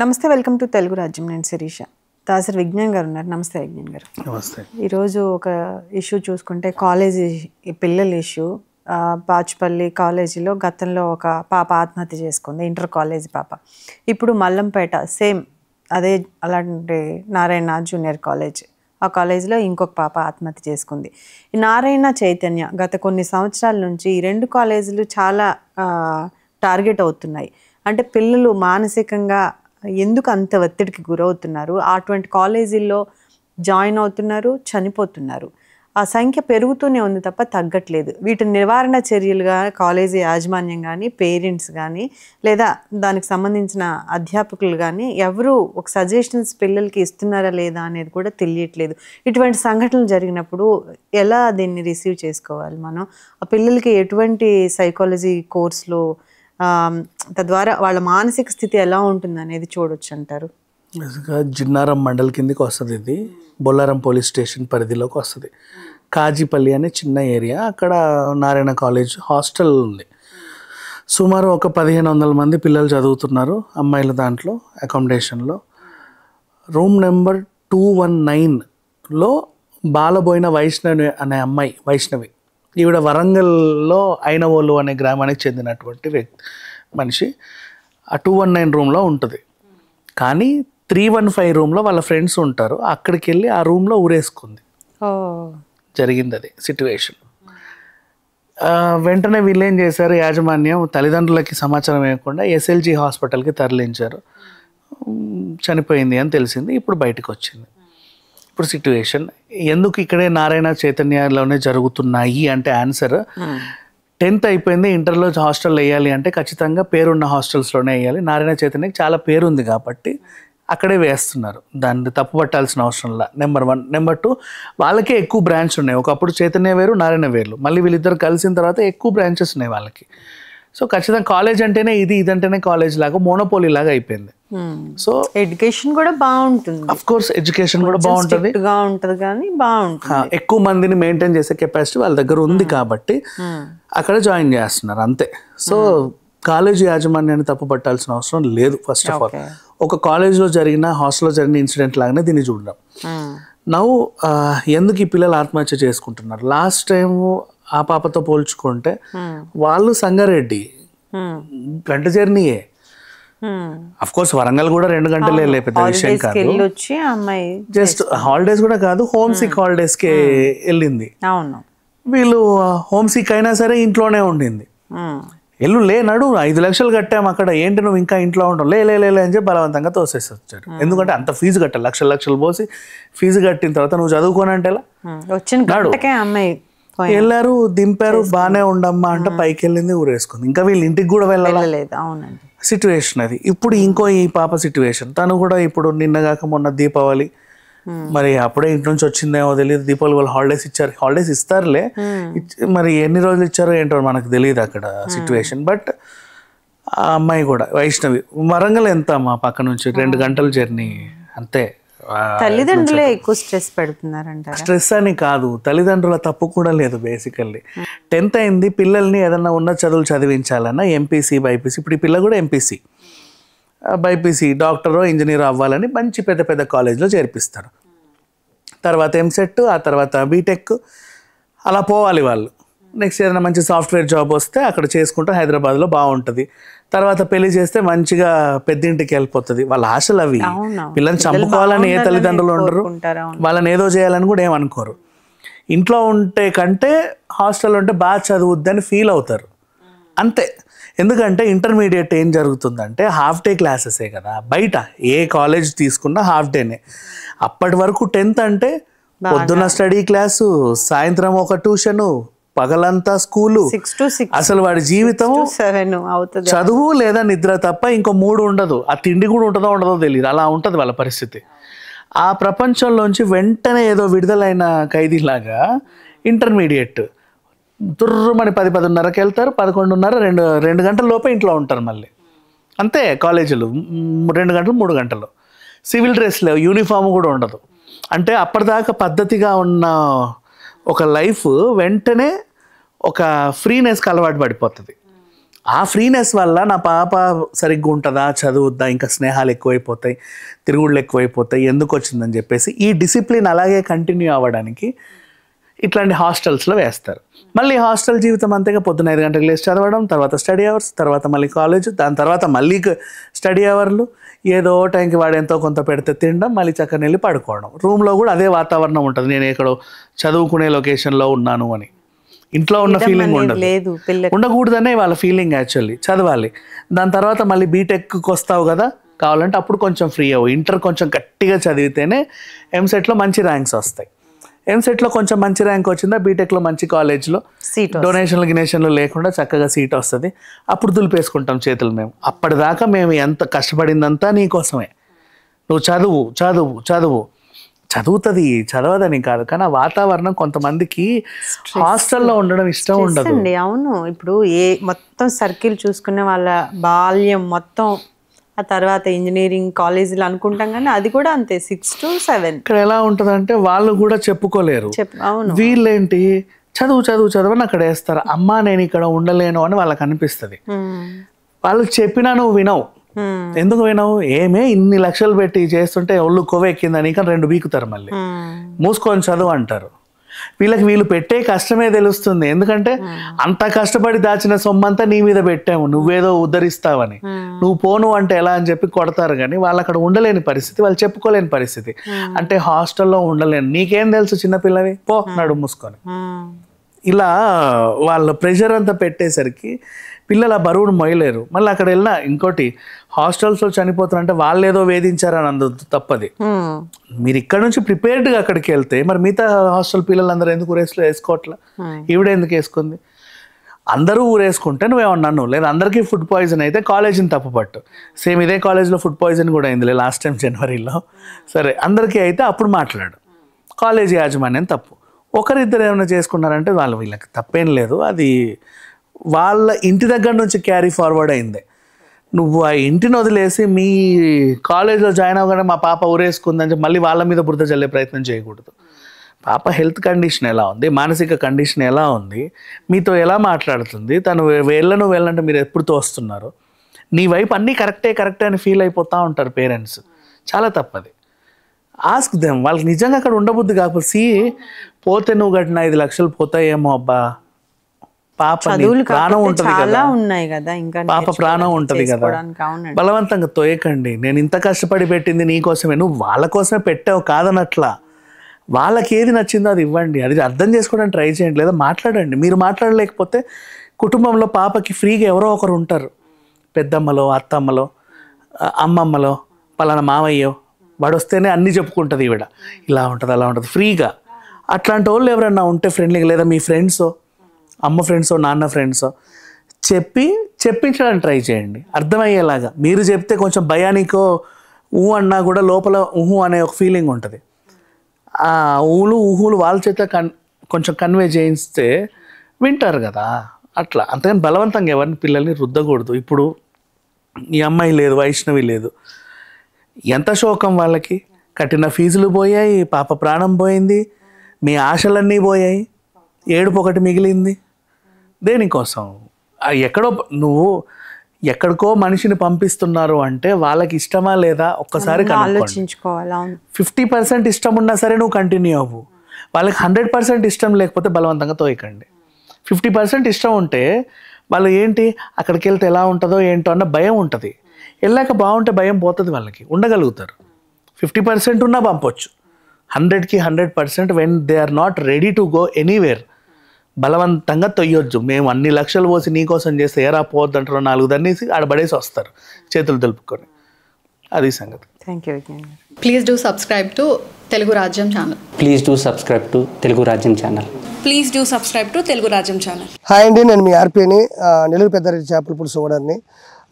నమస్తే welcome to Telugu రాజ్యం నేను శిరీష దాసరి విజ్ఞాన్ గారు ఉన్నారు నమస్తే విజ్ఞాన్ గారు నమస్తే ఈరోజు ఒక ఇష్యూ చూసుకుంటే కాలేజీ పిల్లల ఇష్యూ పాచుపల్లి కాలేజీలో గతంలో ఒక పాప ఆత్మహత్య చేసుకుంది ఇంటర్ కాలేజ్ పాప ఇప్పుడు మల్లంపేట సేమ్ అదే అలాంటి నారాయణ జూనియర్ కాలేజ్ ఆ కాలేజీలో ఇంకొక పాప ఆత్మహత్య చేసుకుంది నారాయణ చైతన్య గత కొన్ని సంవత్సరాల నుంచి ఈ రెండు కాలేజీలు చాలా టార్గెట్ అవుతున్నాయి అంటే పిల్లలు మానసికంగా ఎందుకు అంత ఒత్తిడికి గురవుతున్నారు అటువంటి కాలేజీల్లో జాయిన్ అవుతున్నారు చనిపోతున్నారు ఆ సంఖ్య పెరుగుతూనే ఉంది తప్ప తగ్గట్లేదు వీటి నివారణ చర్యలుగా కాలేజీ యాజమాన్యం కానీ పేరెంట్స్ కానీ లేదా దానికి సంబంధించిన అధ్యాపకులు కానీ ఎవరు ఒక సజెషన్స్ పిల్లలకి ఇస్తున్నారా లేదా అనేది కూడా తెలియట్లేదు ఇటువంటి సంఘటనలు జరిగినప్పుడు ఎలా దీన్ని రిసీవ్ చేసుకోవాలి మనం ఆ పిల్లలకి ఎటువంటి సైకాలజీ కోర్సులో తద్వారా వాళ్ళ మానసిక స్థితి ఎలా ఉంటుంది అనేది చూడొచ్చు అంటారు జిన్నారం మండల్ కిందకి వస్తుంది ఇది బొల్లారం పోలీస్ స్టేషన్ పరిధిలోకి వస్తుంది కాజీపల్లి అనే చిన్న ఏరియా అక్కడ నారాయణ కాలేజ్ హాస్టల్ ఉంది సుమారు ఒక పదిహేను వందల మంది పిల్లలు చదువుతున్నారు అమ్మాయిల దాంట్లో అకామిడేషన్లో రూమ్ నెంబర్ టూ వన్ నైన్లో బాలబోయిన వైష్ణవి అనే అమ్మాయి వైష్ణవి ఈవిడ వరంగల్లో ఐనవోలు అనే గ్రామానికి చెందినటువంటి వ్యక్తి మనిషి ఆ టూ వన్ నైన్ రూమ్లో ఉంటుంది కానీ త్రీ వన్ ఫైవ్ రూమ్లో వాళ్ళ ఫ్రెండ్స్ ఉంటారు అక్కడికి వెళ్ళి ఆ రూమ్లో ఊరేసుకుంది జరిగింది అది సిట్యువేషన్ వెంటనే వీళ్ళు ఏం చేశారు యాజమాన్యం తల్లిదండ్రులకి సమాచారం ఇవ్వకుండా ఎస్ఎల్జీ హాస్పిటల్కి తరలించారు చనిపోయింది అని తెలిసింది ఇప్పుడు బయటకు వచ్చింది ఇప్పుడు సిట్యువేషన్ ఎందుకు ఇక్కడే నారాయణ చైతన్యలోనే జరుగుతున్నాయి అంటే ఆన్సర్ టెన్త్ అయిపోయింది ఇంటర్లో హాస్టల్ వేయాలి అంటే ఖచ్చితంగా పేరున్న హాస్టల్స్లోనే వేయాలి నారాయణ చైతన్యకి చాలా పేరుంది కాబట్టి అక్కడే వేస్తున్నారు దాన్ని తప్పు పట్టాల్సిన అవసరం లా నెంబర్ వన్ నెంబర్ టూ వాళ్ళకే ఎక్కువ బ్రాంచ్ ఉన్నాయి ఒకప్పుడు చైతన్య వేరు నారాయణ వేరు మళ్ళీ వీళ్ళిద్దరు కలిసిన తర్వాత ఎక్కువ బ్రాంచెస్ ఉన్నాయి వాళ్ళకి సో ఖచ్చితంగా కాలేజ్ అంటేనే ఇది ఇదంటేనే కాలేజ్ లాగా మోనోపోలీ లాగా అయిపోయింది hmm. సో ఎడ్యుకేషన్ కూడా బాగుంటుంది అఫ్ కోర్స్ ఎడ్యుకేషన్ కూడా బాగుంటుంది ఉంటుంది కానీ బాగుంటుంది ఎక్కువ మందిని మెయింటైన్ చేసే కెపాసిటీ వాళ్ళ దగ్గర ఉంది hmm. కాబట్టి hmm. అక్కడ జాయిన్ చేస్తున్నారు అంతే సో కాలేజ్ యాజమాన్యాన్ని తప్పు పట్టాల్సిన అవసరం లేదు ఫస్ట్ ఆఫ్ ఆల్ ఒక కాలేజ్లో జరిగిన హాస్టల్లో జరిగిన ఇన్సిడెంట్ లాగానే దీన్ని చూడడం నవ్వు ఎందుకు ఈ పిల్లలు ఆత్మహత్య చేసుకుంటున్నారు లాస్ట్ టైం ఆ పాపతో పోల్చుకుంటే వాళ్ళు సంగారెడ్డి గంట జర్నీయే అఫ్ కోర్స్ వరంగల్ కూడా రెండు గంటలే లేకపోతే విషయం కాదు జస్ట్ హాలిడేస్ కూడా కాదు హోమ్ సిక్ హాలిడేస్ కి వెళ్ళింది వీళ్ళు హోమ్ సిక్ అయినా సరే ఇంట్లోనే ఉండింది ఎల్లు లే నడు ఐదు లక్షలు కట్టాము అక్కడ ఏంటి నువ్వు ఇంకా ఇంట్లో ఉండవు లే లే అని చెప్పి బలవంతంగా తోసేసి వచ్చారు ఎందుకంటే అంత ఫీజు కట్టాలి లక్షలు లక్షలు పోసి ఫీజు కట్టిన తర్వాత నువ్వు చదువుకోనంటే ఎలా వచ్చిన అమ్మాయి వెళ్ళారు దింపారు బాగానే ఉండమ్మా అంటే పైకి వెళ్ళింది ఊరేసుకుంది ఇంకా వీళ్ళు ఇంటికి కూడా వెళ్ళలేదు అవునండి సిచ్యువేషన్ అది ఇప్పుడు ఇంకో ఈ పాప సిచ్యువేషన్ తను కూడా ఇప్పుడు నిన్న కాక మొన్న దీపావళి మరి అప్పుడే ఇంటి నుంచి వచ్చిందేమో తెలియదు దీపావళి వాళ్ళు హాలిడేస్ ఇచ్చారు హాలిడేస్ ఇస్తారులే మరి ఎన్ని రోజులు ఇచ్చారో ఏంటో మనకు తెలియదు అక్కడ సిచ్యువేషన్ బట్ ఆ అమ్మాయి కూడా వైష్ణవి వరంగల్ ఎంత అమ్మా పక్క నుంచి రెండు గంటల జర్నీ అంతే తల్లిదండ్రులే ఎక్కువ స్ట్రెస్ పెడుతున్నారంట స్ట్రెస్ అని కాదు తల్లిదండ్రుల తప్పు కూడా లేదు బేసికల్లీ టెన్త్ అయింది పిల్లల్ని ఏదన్నా ఉన్న చదువులు చదివించాలన్నా ఎంపీసీ బైపీసీ ఇప్పుడు ఈ పిల్ల కూడా ఎంపీసీ బైపీసీ డాక్టరో ఇంజనీర్ అవ్వాలని మంచి పెద్ద పెద్ద కాలేజ్లో చేర్పిస్తారు తర్వాత ఎంసెట్ ఆ తర్వాత బీటెక్ అలా పోవాలి వాళ్ళు నెక్స్ట్ ఏదైనా మంచి సాఫ్ట్వేర్ జాబ్ వస్తే అక్కడ చేసుకుంటే హైదరాబాద్లో బాగుంటుంది తర్వాత పెళ్లి చేస్తే మంచిగా పెద్దింటికి వెళ్ళిపోతుంది వాళ్ళ ఆశలు అవి పిల్లల్ని చంపుకోవాలని ఏ తల్లిదండ్రులు ఉండరు వాళ్ళని ఏదో చేయాలని కూడా ఏమనుకోరు ఇంట్లో ఉంటే కంటే హాస్టల్ ఉంటే బాగా చదువుద్దని ఫీల్ అవుతారు అంతే ఎందుకంటే ఇంటర్మీడియట్ ఏం జరుగుతుందంటే హాఫ్ డే క్లాసెసే కదా బయట ఏ కాలేజ్ తీసుకున్నా హాఫ్ డేనే అప్పటి వరకు టెన్త్ అంటే పొద్దున్న స్టడీ క్లాసు సాయంత్రం ఒక ట్యూషను పగలంతా స్కూలు అసలు వాడి జీవితం చదువు లేదా నిద్ర తప్ప ఇంకో మూడు ఉండదు ఆ తిండి కూడా ఉంటుందో ఉండదో తెలియదు అలా ఉంటుంది వాళ్ళ పరిస్థితి ఆ ప్రపంచంలోంచి వెంటనే ఏదో విడుదలైన ఖైదీలాగా ఇంటర్మీడియట్ దుర్రమని పది పదిన్నరకి వెళ్తారు పదకొండున్నర రెండు రెండు గంటల లోపే ఇంట్లో ఉంటారు మళ్ళీ అంతే కాలేజీలు రెండు గంటలు మూడు గంటలు సివిల్ డ్రెస్ లేవు యూనిఫామ్ కూడా ఉండదు అంటే అప్పటిదాకా పద్ధతిగా ఉన్న ఒక లైఫ్ వెంటనే ఒక ఫ్రీనెస్కి అలవాటు పడిపోతుంది ఆ ఫ్రీనెస్ వల్ల నా పాప సరిగ్గా ఉంటుందా చదువుద్దా ఇంకా స్నేహాలు ఎక్కువైపోతాయి తిరుగుళ్ళు ఎక్కువైపోతాయి ఎందుకు వచ్చిందని చెప్పేసి ఈ డిసిప్లిన్ అలాగే కంటిన్యూ అవ్వడానికి ఇట్లాంటి హాస్టల్స్లో వేస్తారు మళ్ళీ హాస్టల్ జీవితం అంతగా పొద్దున్న ఐదు గంటలకు లేచి చదవడం తర్వాత స్టడీ అవర్స్ తర్వాత మళ్ళీ కాలేజ్ దాని తర్వాత మళ్ళీ స్టడీ అవర్లు ఏదో టైంకి వాడు ఎంతో కొంత పెడితే తినడం మళ్ళీ చక్కని వెళ్ళి పడుకోవడం రూమ్లో కూడా అదే వాతావరణం ఉంటుంది నేను ఎక్కడో చదువుకునే లొకేషన్లో ఉన్నాను అని ఇంట్లో ఉన్న ఫీలింగ్ ఉండదు లేదు ఉండకూడదనే వాళ్ళ ఫీలింగ్ యాక్చువల్లీ చదవాలి దాని తర్వాత మళ్ళీ బీటెక్కి వస్తావు కదా కావాలంటే అప్పుడు కొంచెం ఫ్రీ అవ్వు ఇంటర్ కొంచెం గట్టిగా చదివితేనే ఎంసెట్లో మంచి ర్యాంక్స్ వస్తాయి ఎంసెట్లో కొంచెం మంచి ర్యాంక్ వచ్చిందా బీటెక్లో మంచి కాలేజ్లో సీట్ డొనేషన్లు గినేషన్లు లేకుండా చక్కగా సీట్ వస్తుంది అప్పుడు దులిపేసుకుంటాం చేతులు మేము అప్పటిదాకా మేము ఎంత కష్టపడిందంతా నీకోసమే నువ్వు చదువు చదువు చదువు చదువుతుంది చదవదని కాదు కానీ ఆ వాతావరణం కొంతమందికి హాస్టల్లో ఉండడం ఇష్టం ఉండదు అవును ఇప్పుడు ఏ మొత్తం సర్కిల్ చూసుకునే వాళ్ళ బాల్యం మొత్తం ఆ తర్వాత ఇంజనీరింగ్ కాలేజీలు అనుకుంటాం కానీ అది కూడా అంతే సిక్స్ టు సెవెన్ ఇక్కడ ఎలా అంటే వాళ్ళు కూడా చెప్పుకోలేరు అవును వీళ్ళేంటి చదువు చదువు చదువు అని అక్కడ వేస్తారు అమ్మ నేను ఇక్కడ ఉండలేను అని వాళ్ళకి అనిపిస్తుంది వాళ్ళు చెప్పినా నువ్వు వినవు ఎందుకు వినవు ఏమే ఇన్ని లక్షలు పెట్టి చేస్తుంటే ఒళ్ళు కొవ్వెక్కిందని కానీ రెండు వీకుతారు మళ్ళీ మూసుకొని చదువు అంటారు వీళ్ళకి వీళ్ళు పెట్టే కష్టమే తెలుస్తుంది ఎందుకంటే అంత కష్టపడి దాచిన సొమ్మంతా నీ మీద పెట్టాము నువ్వేదో ఉద్ధరిస్తావని నువ్వు పోను అంటే ఎలా అని చెప్పి కొడతారు కానీ వాళ్ళు అక్కడ ఉండలేని పరిస్థితి వాళ్ళు చెప్పుకోలేని పరిస్థితి అంటే హాస్టల్లో ఉండలేను నీకేం తెలుసు చిన్నపిల్లవి పో నడు మూసుకొని ఇలా వాళ్ళ ప్రెషర్ అంతా పెట్టేసరికి పిల్లలు ఆ బరువును మొయలేరు మళ్ళీ అక్కడ వెళ్ళిన ఇంకోటి హాస్టల్స్లో చనిపోతారంటే వాళ్ళు ఏదో వేధించారని అందు తప్పది మీరు ఇక్కడ నుంచి ప్రిపేర్డ్గా అక్కడికి వెళ్తే మరి మిగతా హాస్టల్ పిల్లలందరూ ఎందుకు ఊరేసులో వేసుకోవట్లా ఎందుకు వేసుకుంది అందరూ ఊరేసుకుంటే నువ్వు లేదు అందరికీ ఫుడ్ పాయిజన్ అయితే కాలేజీని తప్పుపట్టు సేమ్ ఇదే కాలేజ్లో ఫుడ్ పాయిజన్ కూడా అయింది లాస్ట్ టైం జనవరిలో సరే అందరికీ అయితే అప్పుడు మాట్లాడు కాలేజీ యాజమాన్యం తప్పు ఒకరిద్దరు ఏమైనా చేసుకున్నారంటే వాళ్ళు వీళ్ళకి తప్పేం లేదు అది వాళ్ళ ఇంటి దగ్గర నుంచి క్యారీ ఫార్వర్డ్ అయిందే నువ్వు ఆ ఇంటిని వదిలేసి మీ కాలేజ్లో జాయిన్ అవ్వగానే మా పాప ఊరేసుకుందని చెప్పి మళ్ళీ వాళ్ళ మీద బురద చల్లే ప్రయత్నం చేయకూడదు పాప హెల్త్ కండిషన్ ఎలా ఉంది మానసిక కండిషన్ ఎలా ఉంది మీతో ఎలా మాట్లాడుతుంది తను వెళ్ళను వెళ్ళంటే మీరు ఎప్పుడు తోస్తున్నారు నీ వైపు అన్నీ కరెక్టే కరెక్టే అని ఫీల్ అయిపోతూ ఉంటారు పేరెంట్స్ చాలా తప్పది ఆస్క్ దెమ్ వాళ్ళకి నిజంగా అక్కడ ఉండబుద్ది కాకపోతే పోతే నువ్వు కట్టిన ఐదు లక్షలు పోతాయేమో అబ్బా పాప ప్రాణం ఉంటుంది కదా ఉన్నాయి కదా ఇంకా పాప ప్రాణం ఉంటుంది కదా బలవంతంగా తోయకండి నేను ఇంత కష్టపడి పెట్టింది నీకోసమే నువ్వు వాళ్ళ కోసమే పెట్టావు కాదనట్లా వాళ్ళకి ఏది నచ్చిందో అది ఇవ్వండి అది అర్థం చేసుకోవడానికి ట్రై చేయండి లేదా మాట్లాడండి మీరు మాట్లాడలేకపోతే కుటుంబంలో పాపకి ఫ్రీగా ఎవరో ఒకరు ఉంటారు పెద్దమ్మలో అత్తమ్మలో అమ్మమ్మలో పలానా మామయ్యో వాడు వస్తేనే అన్నీ చెప్పుకుంటుంది ఈవిడ ఇలా ఉంటుంది అలా ఉంటుంది ఫ్రీగా అట్లాంటి వాళ్ళు ఎవరన్నా ఉంటే ఫ్రెండ్లీగా లేదా మీ ఫ్రెండ్సో అమ్మ ఫ్రెండ్సో నాన్న ఫ్రెండ్సో చెప్పి చెప్పించడానికి ట్రై చేయండి అర్థమయ్యేలాగా మీరు చెప్తే కొంచెం భయానికో ఊ అన్నా కూడా లోపల ఊహు అనే ఒక ఫీలింగ్ ఉంటుంది ఆ ఊలు ఊహులు వాళ్ళ చేత కన్ కొంచెం కన్వే చేయిస్తే వింటారు కదా అట్లా అంతకని బలవంతంగా ఎవరిని పిల్లల్ని రుద్దకూడదు ఇప్పుడు ఈ అమ్మాయి లేదు వైష్ణవి లేదు ఎంత శోకం వాళ్ళకి కట్టిన ఫీజులు పోయాయి పాప ప్రాణం పోయింది మీ ఆశలన్నీ పోయాయి ఏడుపు ఒకటి మిగిలింది దేనికోసం ఎక్కడో నువ్వు ఎక్కడికో మనిషిని పంపిస్తున్నారు అంటే వాళ్ళకి ఇష్టమా లేదా ఒక్కసారి ఆలోచించుకోవాలా ఫిఫ్టీ పర్సెంట్ ఇష్టం ఉన్నా సరే నువ్వు కంటిన్యూ అవ్వు వాళ్ళకి హండ్రెడ్ పర్సెంట్ ఇష్టం లేకపోతే బలవంతంగా తోయకండి ఫిఫ్టీ పర్సెంట్ ఇష్టం ఉంటే వాళ్ళు ఏంటి అక్కడికి వెళ్తే ఎలా ఉంటుందో ఏంటో అన్న భయం ఉంటుంది వెళ్ళాక బాగుంటే భయం పోతుంది వాళ్ళకి ఉండగలుగుతారు ఫిఫ్టీ పర్సెంట్ ఉన్నా పంపొచ్చు హండ్రెడ్కి hundred percent when they are not ready to go anywhere బలవంతంగా తొయ్యొచ్చు మేము అన్ని లక్షలు పోసి నీకోసం చేస్తే ఏరా పోవద్దు అంటారో నాలుగు దన్నేసి ఆడబడేసి వస్తారు చేతులు తెలుపుకొని అది సంగతి thank you please do subscribe to Telugu Rajyam channel please do subscribe to Telugu Rajyam channel please do subscribe to Telugu Rajyam channel hi అండి నేను మీ ఆర్పీని నెల్లూరు పెద్దరెడ్డి చేపల పులుసు ఓనర్ని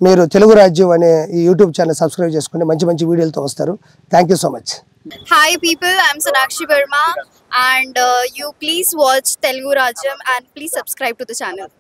మీరు తెలుగు రాజ్యం అనే ఈ యూట్యూబ్ ఛానల్ సబ్స్క్రైబ్ చేసుకుని మంచి మంచి వీడియోలతో వస్తారు thank so much hi people I'm Sonakshi Varma and you please watch Telugu Rajyam and please subscribe to the channel